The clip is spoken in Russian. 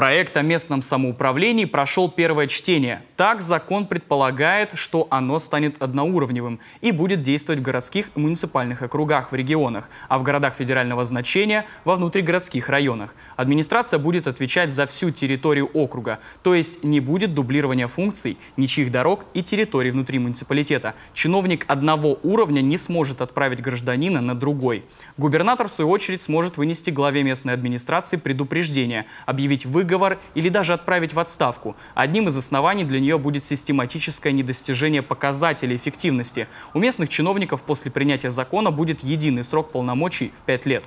Проект о местном самоуправлении прошел первое чтение. Так закон предполагает, что оно станет одноуровневым и будет действовать в городских и муниципальных округах в регионах, а в городах федерального значения – во внутригородских районах. Администрация будет отвечать за всю территорию округа, то есть не будет дублирования функций, ничьих дорог и территорий внутри муниципалитета. Чиновник одного уровня не сможет отправить гражданина на другой. Губернатор, в свою очередь, сможет вынести главе местной администрации предупреждение, объявить выговор выговор или даже отправить в отставку. Одним из оснований для нее будет систематическое недостижение показателей эффективности. У местных чиновников после принятия закона будет единый срок полномочий в пять лет.